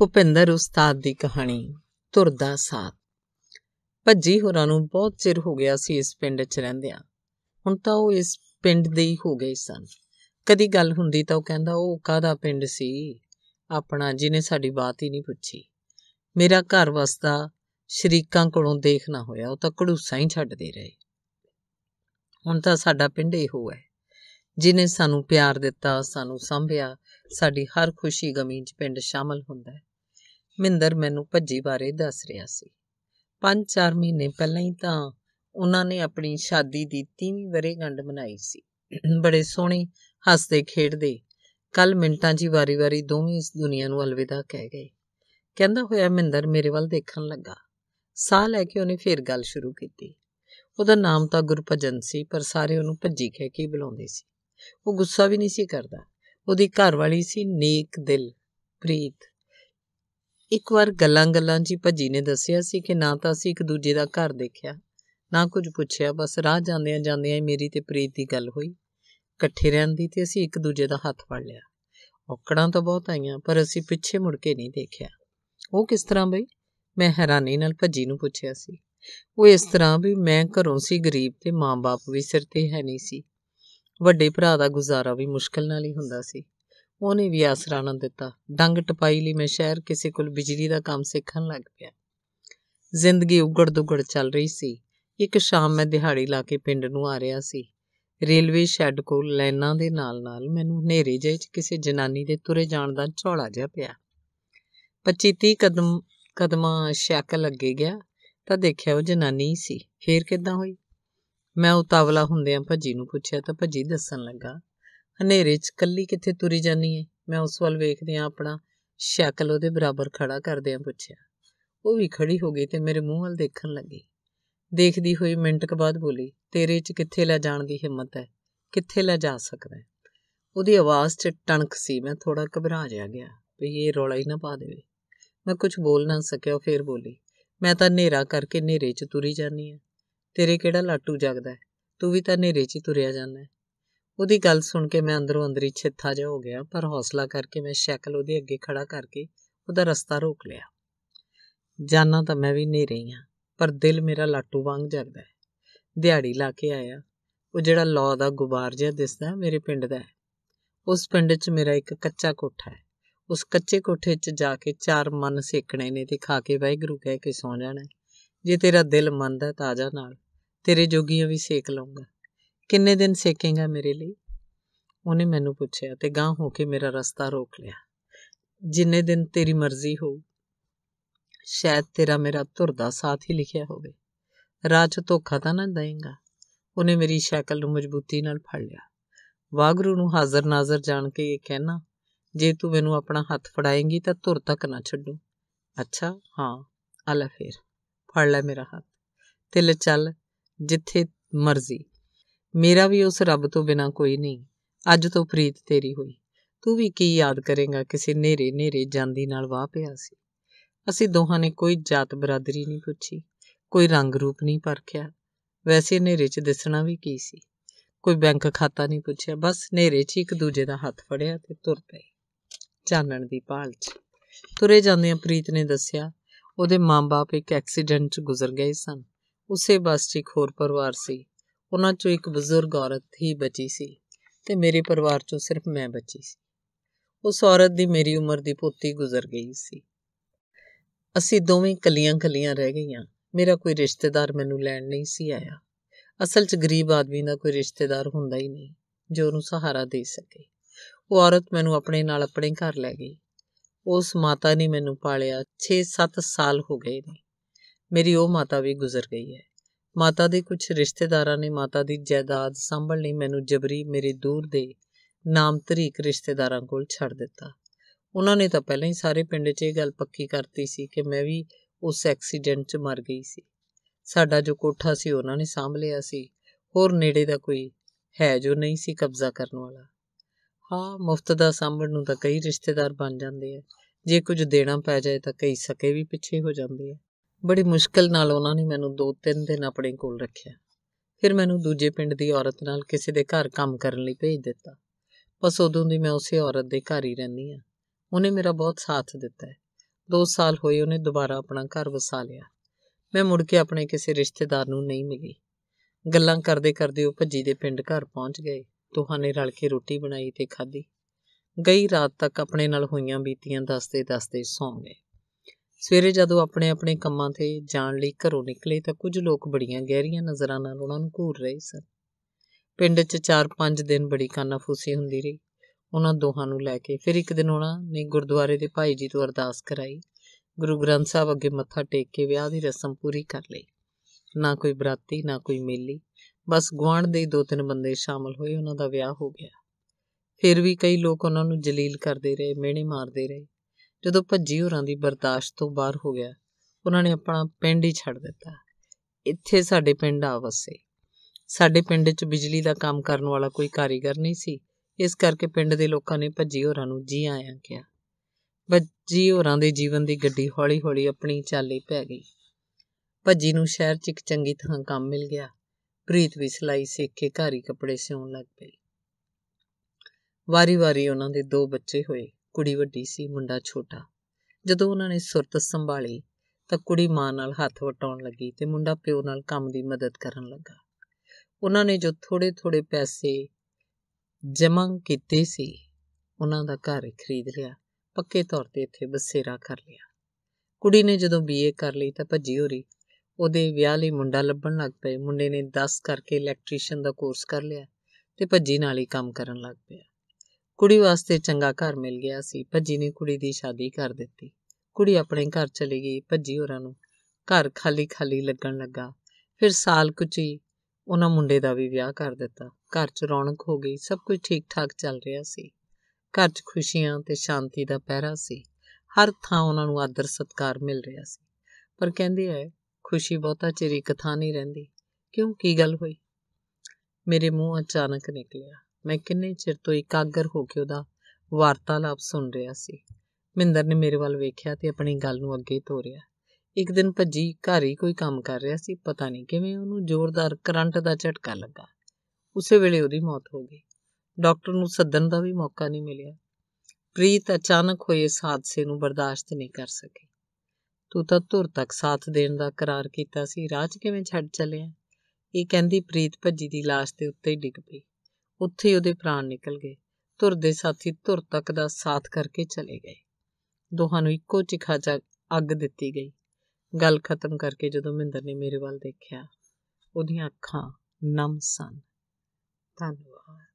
ਭੁਪਿੰਦਰ ਉਸਤਾਦ ਦੀ ਕਹਾਣੀ ਤੁਰਦਾ ਸਾਥ ਭੱਜੀ ਹੋਰਾਂ ਨੂੰ ਬਹੁਤ ਚਿਰ ਹੋ ਗਿਆ ਸੀ ਇਸ ਪਿੰਡ 'ਚ ਰਹਿੰਦਿਆਂ ਹੁਣ ਤਾਂ ਉਹ ਇਸ ਪਿੰਡ ਦੇ ਹੀ ਹੋ ਗਏ ਸਨ ਕਦੀ ਗੱਲ ਹੁੰਦੀ ਤਾਂ ਉਹ ਕਹਿੰਦਾ ਉਹ ਕਾਹਦਾ ਪਿੰਡ ਸੀ ਆਪਣਾ ਜਿਹਨੇ ਸਾਡੀ ਬਾਤ ਹੀ ਨਹੀਂ ਪੁੱਛੀ ਮੇਰਾ ਘਰ ਵਸਦਾ ਸ਼ਰੀਕਾਂ ਕੋਲੋਂ ਦੇਖਣਾ ਹੋਇਆ ਉਹ ਤਾਂ ਕੜੂਸਾ ਹੀ ਛੱਡਦੇ ਰਹੇ ਹੁਣ ਤਾਂ ਸਾਡਾ ਪਿੰਡ ਇਹੋ ਹੈ ਜਿਨੇ ਸਾਨੂੰ ਪਿਆਰ ਦਿੱਤਾ ਸਾਨੂੰ ਸੰਭਿਆ ਸਾਡੀ ਹਰ ਖੁਸ਼ੀ ਗਮੀ 'ਚ ਪਿੰਡ ਸ਼ਾਮਲ ਹੁੰਦਾ ਹੈ ਮਹਿੰਦਰ ਮੈਨੂੰ ਭੱਜੀ ਬਾਰੇ ਦੱਸ ਰਿਹਾ ਸੀ 5-4 ਮਹੀਨੇ ਪਹਿਲਾਂ ਹੀ ਤਾਂ ਉਹਨਾਂ ਨੇ ਆਪਣੀ ਸ਼ਾਦੀ ਦੀ 30ਵੀਂ ਵਰੇਗੰਢ ਮਨਾਈ ਸੀ ਬੜੇ ਸੋਹਣੇ ਹੱਸਦੇ ਖੇਡਦੇ ਕੱਲ ਮਿੰਟਾਂ 'ਚ ਵਾਰੀ-ਵਾਰੀ ਦੋਵੇਂ ਇਸ ਦੁਨੀਆ ਨੂੰ ਅਲਵਿਦਾ ਕਹਿ ਗਏ ਕਹਿੰਦਾ ਹੋਇਆ ਮਹਿੰਦਰ ਮੇਰੇ ਵੱਲ ਦੇਖਣ ਲੱਗਾ ਸਾਹ ਲੈ ਕੇ ਉਹਨੇ ਫੇਰ ਗੱਲ ਸ਼ੁਰੂ ਕੀਤੀ ਉਹਦਾ ਨਾਮ ਤਾਂ ਗੁਰਭਜਨ ਸੀ ਪਰ ਸਾਰੇ ਉਹਨੂੰ ਭੱਜੀ ਕਹਿ ਕੇ ਬੁਲਾਉਂਦੇ ਸੀ ਉਹ ਗੁੱਸਾ ਵੀ ਨਹੀਂ ਸੀ ਕਰਦਾ ਉਹਦੀ ਘਰ ਵਾਲੀ ਸੀ ਨੇਕ ਦਿਲ ਪ੍ਰੀਤ ਇੱਕ ਵਾਰ ਗੱਲਾਂ-ਗੱਲਾਂ 'ਚ ਭੱਜੀ ਨੇ ਦੱਸਿਆ ਸੀ ਕਿ ਨਾ ਤਾਂ ਅਸੀਂ ਇੱਕ ਦੂਜੇ ਦਾ ਘਰ ਦੇਖਿਆ ਨਾ ਕੁਝ ਪੁੱਛਿਆ ਬਸ ਰਾਹ ਜਾਂਦਿਆਂ ਜਾਂਦਿਆਂ ਮੇਰੀ ਤੇ ਪ੍ਰੀਤ ਦੀ ਗੱਲ ਹੋਈ ਇਕੱਠੇ ਰਹਿਣ ਦੀ ਤੇ ਅਸੀਂ ਇੱਕ ਦੂਜੇ ਦਾ ਹੱਥ ਫੜ ਲਿਆ ਔਕੜਾਂ ਤਾਂ ਬਹੁਤ ਆਈਆਂ ਪਰ ਅਸੀਂ ਪਿੱਛੇ ਮੁੜ ਕੇ ਨਹੀਂ ਦੇਖਿਆ ਉਹ ਕਿਸ ਤਰ੍ਹਾਂ ਬਈ ਮੈਂ ਹੈਰਾਨੀ ਨਾਲ ਭੱਜੀ ਨੂੰ ਪੁੱਛਿਆ ਸੀ ਉਹ ਇਸ ਤਰ੍ਹਾਂ ਵੀ ਮੈਂ ਘਰੋਂ ਸੀ ਗਰੀਬ ਤੇ ਮਾਂ-ਬਾਪ ਵੀ ਸਿਰ ਤੇ ਹੈ ਨਹੀਂ ਸੀ ਵੱਡੇ ਭਰਾ ਦਾ ਗੁਜ਼ਾਰਾ ਵੀ ਮੁਸ਼ਕਲ ਨਾਲ ਹੀ ਹੁੰਦਾ ਸੀ ਉਹਨੇ ਵੀ ਆਸਰਾ ਨਾ ਦਿੱਤਾ ਡੰਗ ਟਪਾਈ ਲਈ ਮੈਂ ਸ਼ਹਿਰ ਕਿਸੇ ਕੋਲ ਬਿਜਲੀ ਦਾ ਕੰਮ ਸਿੱਖਣ ਲੱਗ ਪਿਆ ਜ਼ਿੰਦਗੀ ਉਗੜ ਦੁਗੜ ਚੱਲ ਰਹੀ ਸੀ ਇੱਕ ਸ਼ਾਮ ਮੈਂ ਦਿਹਾੜੀ ਲਾ ਕੇ ਪਿੰਡ ਨੂੰ ਆ ਰਿਹਾ ਸੀ ਰੇਲਵੇ ਸ਼ੈੱਡ ਕੋਲ ਲਾਈਨਾਂ ਦੇ ਨਾਲ-ਨਾਲ ਮੈਨੂੰ ਹਨੇਰੇ ਜਿਹੇ 'ਚ ਕਿਸੇ ਜਨਾਨੀ ਦੇ ਤੁਰੇ ਜਾਣ ਦਾ ਝੋਲਾ ਜਿਹਾ ਪਿਆ 25-30 ਕਦਮ ਕਦਮਾਂ ਸ਼ਕਲ ਲੱਗੇ ਗਿਆ ਤਾਂ ਦੇਖਿਆ ਉਹ ਜਨਾਨੀ ਸੀ ਫੇਰ ਕਿੱਦਾਂ ਹੋਈ ਮੈਂ ਉਤਾਵਲਾ ਹੁੰਦਿਆਂ ਭੱਜੀ ਨੂੰ ਪੁੱਛਿਆ ਤਾਂ ਭੱਜੀ ਦੱਸਣ ਲੱਗਾ ਹਨੇਰੇ 'ਚ ਕੱਲੀ ਕਿੱਥੇ ਤੁਰੀ ਜਾਨੀ ਐ ਮੈਂ ਉਸ ਵੱਲ ਵੇਖਦੇ ਆ ਆਪਣਾ ਸ਼ਕਲ ਉਹਦੇ ਬਰਾਬਰ ਖੜਾ ਕਰਦੇ ਆ ਪੁੱਛਿਆ ਉਹ ਵੀ ਖੜੀ ਹੋ ਗਈ ਤੇ ਮੇਰੇ ਮੂੰਹ ਵੱਲ ਦੇਖਣ ਲੱਗੀ ਦੇਖਦੀ ਹੋਈ ਮਿੰਟ ਕ ਬਾਅਦ ਬੋਲੀ ਤੇਰੇ 'ਚ ਕਿੱਥੇ ਲੈ ਜਾਣ ਦੀ ਹਿੰਮਤ ਐ ਕਿੱਥੇ ਲੈ ਜਾ ਸਕਦਾ ਉਹਦੀ ਆਵਾਜ਼ 'ਚ ਟਣਕ ਸੀ ਮੈਂ ਥੋੜਾ ਘਬਰਾ ਜਾ ਗਿਆ ਵੀ ਇਹ ਰੌਲਾ ਹੀ ਨਾ ਪਾ ਦੇਵੇ ਮੈਂ ਕੁਝ ਬੋਲ ਨਾ ਸਕਿਆ ਉਹ ਫੇਰ ਬੋਲੀ ਮੈਂ ਤਾਂ ਹਨੇਰਾ ਕਰਕੇ ਹਨੇਰੇ 'ਚ ਤੁਰੀ ਜਾਨੀ ਐ ਤੇਰੇ ਕਿਹੜਾ ਲਾਟੂ ਜਗਦਾ ਤੂੰ ਵੀ ਤਾਂ ਹਨੇਰੇ 'ਚ ਤੁਰਿਆ ਜਾਂਦਾ ਉਹਦੀ ਗੱਲ ਸੁਣ ਕੇ ਮੈਂ ਅੰਦਰੋਂ ਅੰਦਰੀ ਛਿੱਥਾ ਜਿਹਾ ਹੋ ਗਿਆ ਪਰ ਹੌਸਲਾ ਕਰਕੇ ਮੈਂ ਸ਼ੈਕਲ ਉਹਦੇ ਅੱਗੇ ਖੜਾ ਕਰਕੇ ਉਹਦਾ ਰਸਤਾ ਰੋਕ ਲਿਆ ਜਾਨਾ ਤਾਂ ਮੈਂ ਵੀ ਨਹੀਂ ਰਹੀ ਆ ਪਰ ਦਿਲ ਮੇਰਾ ਲਾਟੂ ਵਾਂਗ ਜਗਦਾ ਹੈ ਦਿਹਾੜੀ ਲਾ ਕੇ ਆਇਆ ਉਹ ਜਿਹੜਾ ਲਾ ਦਾ ਗੁਬਾਰ ਜਿਹਾ ਦਿਸਦਾ ਮੇਰੇ ਪਿੰਡ ਦਾ ਹੈ ਉਸ ਪਿੰਡ 'ਚ ਮੇਰਾ ਇੱਕ ਕੱਚਾ ਕੋਠਾ ਹੈ ਉਸ ਕੱਚੇ ਕੋਠੇ 'ਚ ਜਾ ਕੇ ਚਾਰ ਮਨ ਸੇਕਣੇ ਨੇ ਤੇ ਖਾ ਕੇ ਵਾਹਿਗੁਰੂ ਕਹਿ ਕੇ ਸੌ ਜਾਣਾ ਜੇ ਤੇਰਾ ਦਿਲ ਮੰਨਦਾ ਤਾਂ ਆ ਜਾ ਨਾਲ ਤੇਰੇ ਜੋਗੀਆਂ ਵੀ ਸੇਕ ਲਵਾਂਗਾ ਕਿੰਨੇ ਦਿਨ ਸੇਕੇਗਾ ਮੇਰੇ ਲਈ ਉਹਨੇ ਮੈਨੂੰ ਪੁੱਛਿਆ ਤੇ ਗਾਂ ਹੋ ਕੇ ਮੇਰਾ ਰਸਤਾ ਰੋਕ ਲਿਆ ਜਿੰਨੇ ਦਿਨ ਤੇਰੀ ਮਰਜ਼ੀ ਹੋ ਸ਼ਾਇਦ ਤੇਰਾ ਮੇਰਾ ਧੁਰ ਦਾ ਸਾਥ ਹੀ ਲਿਖਿਆ ਹੋਵੇ ਰਾਜ ਧੋਖਾ ਤਾਂ ਨਾ ਦੇਂਗਾ ਉਹਨੇ ਮੇਰੀ ਸ਼ਕਲ ਨੂੰ ਮਜ਼ਬੂਤੀ ਨਾਲ ਫੜ ਲਿਆ ਵਾਗਰੂ ਨੂੰ ਹਾਜ਼ਰ ਨਾਜ਼ਰ ਜਾਣ ਕੇ ਇਹ ਕਹਿਣਾ ਜੇ ਤੂੰ ਮੈਨੂੰ ਆਪਣਾ ਹੱਥ ਫੜਾਏਂਗੀ ਤਾਂ ਧੁਰ ਤੱਕ ਨਾ ਛੱਡੂ ਅੱਛਾ ਹਾਂ ਆਲਾ ਫੇਰ ਫੜ ਲੈ ਮੇਰਾ ਹੱਥ ਤੇ ਲੈ ਚੱਲ ਜਿੱਥੇ ਮਰਜ਼ੀ ਮੇਰਾ ਵੀ ਉਸ ਰੱਬ ਤੋਂ ਬਿਨਾ ਕੋਈ ਨਹੀਂ ਅੱਜ ਤੋਂ ਪ੍ਰੀਤ ਤੇਰੀ ਹੋਈ ਤੂੰ ਵੀ ਕੀ ਯਾਦ ਕਰੇਂਗਾ ਕਿਸੇ ਨੇਰੇ ਨੇਰੇ ਜਾਂਦੀ ਨਾਲ ਵਾਹ ਪਿਆ ਸੀ ਅਸੀਂ ਦੋਹਾਂ ਨੇ ਕੋਈ ਜਾਤ ਬਰਾਦਰੀ ਨਹੀਂ ਪੁੱਛੀ ਕੋਈ ਰੰਗ ਰੂਪ ਨਹੀਂ ਪਰਖਿਆ ਵੈਸੇ ਨੇਰੇ 'ਚ ਦਿਸਣਾ ਵੀ ਕੀ ਸੀ ਕੋਈ ਬੈਂਕ ਖਾਤਾ ਨਹੀਂ ਪੁੱਛਿਆ ਬਸ ਨੇਰੇ 'ਚ ਇੱਕ ਦੂਜੇ ਦਾ ਹੱਥ ਫੜਿਆ ਤੇ ਤੁਰ ਪਏ ਚਾਨਣ ਦੀ ਪਾਲ 'ਚ ਤੁਰੇ ਜਾਂਦਿਆਂ ਪ੍ਰੀਤ ਨੇ ਦੱਸਿਆ ਉਹਦੇ ਮਾਂ-ਬਾਪ ਇੱਕ ਐਕਸੀਡੈਂਟ 'ਚ ਗੁਜ਼ਰ ਗਏ ਸਨ ਉਸੇ ਬਸ 'ਚ ਇੱਕ ਹੋਰ ਪਰਿਵਾਰ ਸੀ ਉਹਨਾਂ 'ਚੋਂ ਇੱਕ ਬਜ਼ੁਰਗ ਔਰਤ ਹੀ ਬਚੀ ਸੀ ਤੇ ਮੇਰੇ ਪਰਿਵਾਰ 'ਚੋਂ ਸਿਰਫ ਮੈਂ ਬਚੀ ਸੀ ਉਸ ਔਰਤ ਦੀ ਮੇਰੀ ਉਮਰ ਦੀ ਪੋਤੀ ਗੁਜ਼ਰ ਗਈ ਸੀ ਅਸੀਂ ਦੋਵੇਂ ਕਲੀਆਂ-ਕਲੀਆਂ ਰਹਿ ਗਈਆਂ ਮੇਰਾ ਕੋਈ ਰਿਸ਼ਤੇਦਾਰ ਮੈਨੂੰ ਲੈਣ ਨਹੀਂ ਸੀ ਆਇਆ ਅਸਲ 'ਚ ਗਰੀਬ ਆਦਮੀ ਦਾ ਕੋਈ ਰਿਸ਼ਤੇਦਾਰ ਹੁੰਦਾ ਹੀ ਨਹੀਂ ਜੋ ਉਹਨੂੰ ਸਹਾਰਾ ਦੇ ਸਕੇ ਉਹ ਔਰਤ ਮੈਨੂੰ ਆਪਣੇ ਨਾਲ ਆਪਣੇ ਘਰ ਲੈ ਗਈ ਉਸ ਮਾਤਾ ਨੇ ਮੈਨੂੰ ਪਾਲਿਆ 6-7 ਸਾਲ ਹੋ ਗਏ ਨੇ ਮੇਰੀ ਉਹ ਮਾਤਾ ਵੀ ਗੁਜ਼ਰ ਗਈ ਹੈ ਮਾਤਾ ਦੇ ਕੁਝ ਰਿਸ਼ਤੇਦਾਰਾਂ ਨੇ ਮਾਤਾ ਦੀ ਜਾਇਦਾਦ ਸੰਭਲ ਲਈ ਮੈਨੂੰ ਜਬਰੀ ਮੇਰੇ ਦੂਰ ਦੇ ਨਾਮ ਤਰੀਕ ਰਿਸ਼ਤੇਦਾਰਾਂ ਕੋਲ ਛੱਡ ਦਿੱਤਾ ਉਹਨਾਂ ਨੇ ਤਾਂ ਪਹਿਲਾਂ ਹੀ ਸਾਰੇ ਪਿੰਡ 'ਚ ਇਹ ਗੱਲ ਪੱਕੀ ਕਰਤੀ ਸੀ ਕਿ ਮੈਂ ਵੀ ਉਸ ਐਕਸੀਡੈਂਟ 'ਚ ਮਰ ਗਈ ਸੀ ਸਾਡਾ ਜੋ ਕੋਠਾ ਸੀ ਉਹਨਾਂ ਨੇ ਸਾਂਭ ਲਿਆ ਸੀ ਹੋਰ ਨੇੜੇ ਦਾ ਕੋਈ ਹੈ ਜੋ ਨਹੀਂ ਸੀ ਕਬਜ਼ਾ ਕਰਨ ਵਾਲਾ ਹਾਂ ਮੁਫਤ ਦਾ ਸਾਂਭਣ ਨੂੰ ਤਾਂ ਕਈ ਰਿਸ਼ਤੇਦਾਰ ਬਣ ਜਾਂਦੇ ਆ ਜੇ ਕੁਝ ਦੇਣਾ ਪੈ ਜਾਏ ਤਾਂ ਕਈ ਸਕੇ ਵੀ ਪਿੱਛੇ ਹੋ ਜਾਂਦੇ ਆ ਬੜੀ ਮੁਸ਼ਕਲ ਨਾਲ ਉਹਨਾਂ ਨੇ ਮੈਨੂੰ ਦੋ ਤਿੰਨ ਦਿਨ ਆਪਣੇ ਕੋਲ ਰੱਖਿਆ ਫਿਰ ਮੈਨੂੰ ਦੂਜੇ ਪਿੰਡ ਦੀ ਔਰਤ ਨਾਲ ਕਿਸੇ ਦੇ ਘਰ ਕੰਮ ਕਰਨ ਲਈ ਭੇਜ ਦਿੱਤਾ ਬਸ ਉਦੋਂ ਦੀ ਮੈਂ ਉਸੇ ਔਰਤ ਦੇ ਘਰ ਹੀ ਰਹਿੰਦੀ ਆ ਉਹਨੇ ਮੇਰਾ ਬਹੁਤ ਸਾਥ ਦਿੱਤਾ 2 ਸਾਲ ਹੋਏ ਉਹਨੇ ਦੁਬਾਰਾ ਆਪਣਾ ਘਰ ਵਸਾ ਲਿਆ ਮੈਂ ਮੁੜ ਕੇ ਆਪਣੇ ਕਿਸੇ ਰਿਸ਼ਤੇਦਾਰ ਨੂੰ ਨਹੀਂ ਮਿਲੀ ਗੱਲਾਂ ਕਰਦੇ ਕਰਦੇ ਉਹ ਭੱਜੀ ਦੇ ਪਿੰਡ ਘਰ ਪਹੁੰਚ ਗਏ ਨੇ ਰਲ ਕੇ ਰੋਟੀ ਬਣਾਈ ਤੇ ਖਾਧੀ ਗਈ ਰਾਤ ਤੱਕ ਆਪਣੇ ਨਾਲ ਹੋਈਆਂ ਬੀਤੀਆਂ ਦੱਸਦੇ ਦੱਸਦੇ ਸੌਂ ਗਏ ਸਵੇਰੇ ਜਦੋਂ ਆਪਣੇ ਆਪਣੇ ਕੰਮਾਂ ਤੇ ਜਾਣ ਲਈ ਘਰੋਂ ਨਿਕਲੇ ਤਾਂ ਕੁਝ ਲੋਕ ਬੜੀਆਂ ਗਹਿਰੀਆਂ ਨਜ਼ਰਾਂ ਨਾਲ ਉਹਨਾਂ ਨੂੰ ਘੂਰ ਰਹੇ ਸਨ ਪਿੰਡ 'ਚ 4-5 ਦਿਨ ਬੜੀ ਕਾਨਾਫੂਸੀ ਹੁੰਦੀ ਰਹੀ ਉਹਨਾਂ ਦੋਹਾਂ ਨੂੰ ਲੈ ਕੇ ਫਿਰ ਇੱਕ ਦਿਨ ਉਹਨਾਂ ਨੇ ਗੁਰਦੁਆਰੇ ਦੇ ਭਾਈ ਜੀ ਤੋਂ ਅਰਦਾਸ ਕਰਾਈ ਗੁਰੂ ਗ੍ਰੰਥ ਸਾਹਿਬ ਅੱਗੇ ਮੱਥਾ ਟੇਕ ਕੇ ਵਿਆਹ ਦੀ ਰਸਮ ਪੂਰੀ ਕਰ ਲਈ ਨਾ ਕੋਈ ਬਰਾਤੀ ਨਾ ਕੋਈ ਮੇਲੀ ਬਸ ਗਵਾਂਡ ਦੇ ਦੋ ਤਿੰਨ ਬੰਦੇ ਸ਼ਾਮਲ ਹੋਏ ਉਹਨਾਂ ਦਾ ਵਿਆਹ ਹੋ ਗਿਆ ਫਿਰ ਵੀ ਕਈ ਲੋਕ ਉਹਨਾਂ ਨੂੰ ਜਲੀਲ ਕਰਦੇ ਰਹੇ ਮਿਹਣੇ ਮਾਰਦੇ ਰਹੇ ਜਦੋਂ ਭੱਜੀ ਹੋਰਾਂ ਦੀ ਬਰਦਾਸ਼ਤ ਤੋਂ ਬਾਹਰ ਹੋ ਗਿਆ ਉਹਨਾਂ ਨੇ ਆਪਣਾ ਪਿੰਡ ਹੀ ਛੱਡ ਦਿੱਤਾ ਇੱਥੇ ਸਾਡੇ ਪਿੰਡ ਆ ਵਸੇ ਸਾਡੇ ਪਿੰਡ 'ਚ ਬਿਜਲੀ ਦਾ ਕੰਮ ਕਰਨ ਵਾਲਾ ਕੋਈ ਕਾਰੀਗਰ ਨਹੀਂ ਸੀ ਇਸ ਕਰਕੇ ਪਿੰਡ ਦੇ ਲੋਕਾਂ ਨੇ ਭੱਜੀ ਹੋਰਾਂ ਨੂੰ ਜੀ ਆਇਆਂ ਕਿਹਾ ਭੱਜੀ ਹੋਰਾਂ ਦੇ ਜੀਵਨ ਦੀ ਗੱਡੀ ਹੌਲੀ-ਹੌਲੀ ਆਪਣੀ ਚਾਲੇ ਪੈ ਗਈ ਭੱਜੀ ਨੂੰ ਸ਼ਹਿਰ 'ਚ ਇੱਕ ਚੰਗੀ ਥਾਂ ਕੰਮ ਮਿਲ ਗਿਆ ਪ੍ਰੀਤ ਵੀ ਸਲਾਈ ਸਿੱਖ ਕੇ ਘਰ ਹੀ ਕੱਪੜੇ ਸਿਉਣ ਲੱਗ ਪਈ ਵਾਰੀ-ਵਾਰੀ ਉਹਨਾਂ ਦੇ ਦੋ ਬੱਚੇ ਹੋਏ ਕੁੜੀ ਵੱਡੀ ਸੀ ਮੁੰਡਾ ਛੋਟਾ ਜਦੋਂ ਉਹਨਾਂ ਨੇ ਸੁਰਤ ਸੰਭਾਲੀ ਤਾਂ ਕੁੜੀ ਮਾਂ ਨਾਲ ਹੱਥ ਵਟਾਉਣ ਲੱਗੀ ਤੇ ਮੁੰਡਾ ਪਿਓ ਨਾਲ ਕੰਮ ਦੀ ਮਦਦ ਕਰਨ ਲੱਗਾ ਉਹਨਾਂ ਨੇ ਜੋ ਥੋੜੇ ਥੋੜੇ ਪੈਸੇ ਜਮ੍ਹਾਂ ਕੀਤੇ ਸੀ ਉਹਨਾਂ ਦਾ ਘਰ ਖਰੀਦ ਲਿਆ ਪੱਕੇ ਤੌਰ ਤੇ ਇੱਥੇ ਬਸੇਰਾ ਕਰ ਲਿਆ ਕੁੜੀ ਨੇ ਜਦੋਂ ਬੀਏ ਕਰ ਲਈ ਤਾਂ ਭੱਜੀ ਹੋਰੀ ਉਹਦੇ ਵਿਆਹ ਲਈ ਮੁੰਡਾ ਲੱਭਣ ਲੱਗ ਪਏ ਮੁੰਡੇ ਨੇ 10 ਕਰਕੇ ਇਲੈਕਟ੍ਰੀਸ਼ੀਅਨ ਦਾ ਕੋਰਸ ਕਰ ਲਿਆ ਤੇ ਭੱਜੀ ਨਾਲ ਹੀ ਕੰਮ ਕਰਨ ਲੱਗ ਪਿਆ ਕੁੜੀ ਵਾਸਤੇ ਚੰਗਾ ਘਰ ਮਿਲ ਗਿਆ ਸੀ ਭੱਜੀ ਨੇ ਕੁੜੀ ਦੀ ਸ਼ਾਦੀ ਕਰ ਦਿੱਤੀ ਕੁੜੀ ਆਪਣੇ ਘਰ ਚਲੀ ਗਈ ਭੱਜੀ ਹੋਰਾਂ ਨੂੰ ਘਰ ਖਾਲੀ ਖਾਲੀ ਲੱਗਣ ਲੱਗਾ ਫਿਰ ਸਾਲ ਕੁਚੀ ਉਹਨਾਂ ਮੁੰਡੇ ਦਾ ਵੀ ਵਿਆਹ ਕਰ ਦਿੱਤਾ ਘਰ 'ਚ ਰੌਣਕ ਹੋ ਗਈ ਸਭ ਕੁਝ ਠੀਕ ਠਾਕ ਚੱਲ ਰਿਹਾ ਸੀ ਘਰ 'ਚ ਖੁਸ਼ੀਆਂ ਤੇ ਸ਼ਾਂਤੀ ਦਾ ਪਹਿਰਾ ਸੀ ਹਰ ਥਾਂ ਉਹਨਾਂ ਨੂੰ ਆਦਰ ਸਤਕਾਰ ਮਿਲ ਰਿਹਾ ਸੀ ਪਰ ਕਹਿੰਦੇ ਐ ਖੁਸ਼ੀ ਬਹੁਤਾ ਚਿਰ ਇੱਕ ਥਾਂ ਨਹੀਂ ਰਹਿੰਦੀ ਕਿਉਂ ਕੀ ਗੱਲ ਹੋਈ ਮੇਰੇ ਮੂੰਹ ਅਚਾਨਕ ਨਿਕਲਿਆ ਮੈਂ ਕਿੰਨੇ ਚਿਰ ਤੋਂ ਇਕਾਗਰ ਹੋ ਕੇ ਉਹਦਾ ਵਾਰਤਾਲਾਪ ਸੁਣ ਰਿਹਾ ਸੀ ਮਿੰਦਰ ਨੇ ਮੇਰੇ ਵੱਲ ਵੇਖਿਆ ਤੇ ਆਪਣੀ ਗੱਲ ਨੂੰ ਅੱਗੇ ਤੋਰਿਆ ਇੱਕ ਦਿਨ ਭੱਜੀ ਘਰ ਹੀ ਕੋਈ ਕੰਮ ਕਰ ਰਿਹਾ ਸੀ ਪਤਾ ਨਹੀਂ ਕਿਵੇਂ ਉਹਨੂੰ ਜ਼ੋਰਦਾਰ ਕਰੰਟ ਦਾ ਝਟਕਾ ਲੱਗਾ ਉਸੇ ਵੇਲੇ ਉਹਦੀ ਮੌਤ ਹੋ ਗਈ ਡਾਕਟਰ ਨੂੰ ਸੱਦਣ ਦਾ ਵੀ ਮੌਕਾ ਨਹੀਂ ਮਿਲਿਆ ਪ੍ਰੀਤ ਅਚਾਨਕ ਹੋਏ ਇਸ ਹਾਦਸੇ ਨੂੰ ਬਰਦਾਸ਼ਤ ਨਹੀਂ ਕਰ ਸਕੀ ਤੂੰ ਤਾਂ ਧੁਰ ਤੱਕ ਸਾਥ ਦੇਣ ਦਾ ਕਰਾਰ ਕੀਤਾ ਸੀ ਰਾਜ ਕਿਵੇਂ ਛੱਡ ਚੱਲਿਆ ਇਹ ਕਹਿੰਦੀ ਪ੍ਰੀਤ ਭੱਜੀ ਦੀ লাশ ਦੇ ਉੱਤੇ ਡਿੱਗ ਪਈ ਉੱਥੇ ਉਹਦੇ ਪ੍ਰਾਣ ਨਿਕਲ ਗਏ ਧੁਰ ਦੇ ਸਾਥੀ ਧੁਰ ਤੱਕ ਦਾ ਸਾਥ ਕਰਕੇ ਚਲੇ ਗਏ ਦੋਹਾਂ ਨੂੰ ਇੱਕੋ ਚਿਖਾ ਚ ਅੱਗ ਦਿੱਤੀ ਗਈ ਗੱਲ ਖਤਮ ਕਰਕੇ ਜਦੋਂ ਮਹਿੰਦਰ ਨੇ ਮੇਰੇ ਵੱਲ ਦੇਖਿਆ ਉਹਦੀਆਂ ਅੱਖਾਂ ਨਮ ਸਨ ਧੰਨਵਾਦ